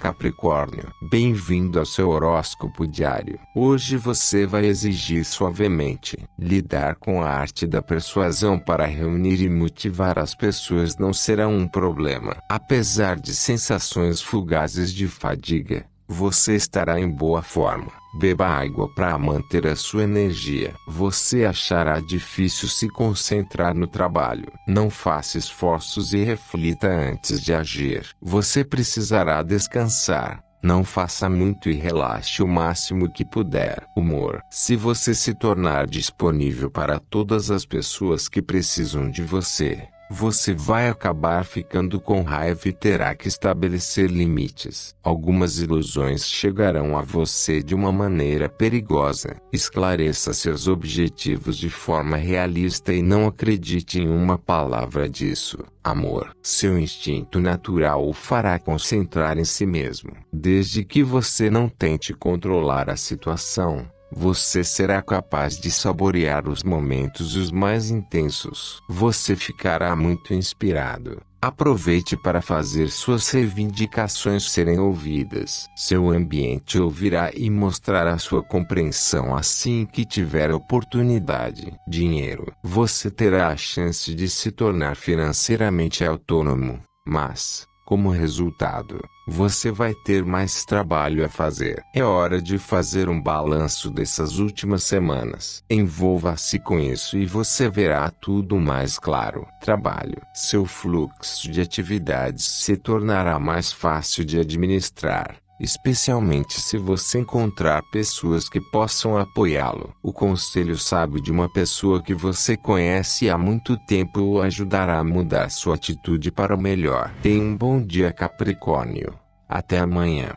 Capricórnio, bem-vindo ao seu horóscopo diário. Hoje você vai exigir suavemente lidar com a arte da persuasão para reunir e motivar as pessoas não será um problema. Apesar de sensações fugazes de fadiga, você estará em boa forma. Beba água para manter a sua energia. Você achará difícil se concentrar no trabalho. Não faça esforços e reflita antes de agir. Você precisará descansar. Não faça muito e relaxe o máximo que puder. Humor. Se você se tornar disponível para todas as pessoas que precisam de você, você vai acabar ficando com raiva e terá que estabelecer limites. Algumas ilusões chegarão a você de uma maneira perigosa. Esclareça seus objetivos de forma realista e não acredite em uma palavra disso. Amor. Seu instinto natural o fará concentrar em si mesmo. Desde que você não tente controlar a situação, você será capaz de saborear os momentos os mais intensos. Você ficará muito inspirado. Aproveite para fazer suas reivindicações serem ouvidas. Seu ambiente ouvirá e mostrará sua compreensão assim que tiver oportunidade. Dinheiro. Você terá a chance de se tornar financeiramente autônomo, mas como resultado, você vai ter mais trabalho a fazer. É hora de fazer um balanço dessas últimas semanas. Envolva-se com isso e você verá tudo mais claro. Trabalho. Seu fluxo de atividades se tornará mais fácil de administrar especialmente se você encontrar pessoas que possam apoiá-lo. O conselho sábio de uma pessoa que você conhece há muito tempo o ajudará a mudar sua atitude para o melhor. Tenha um bom dia, Capricórnio. Até amanhã.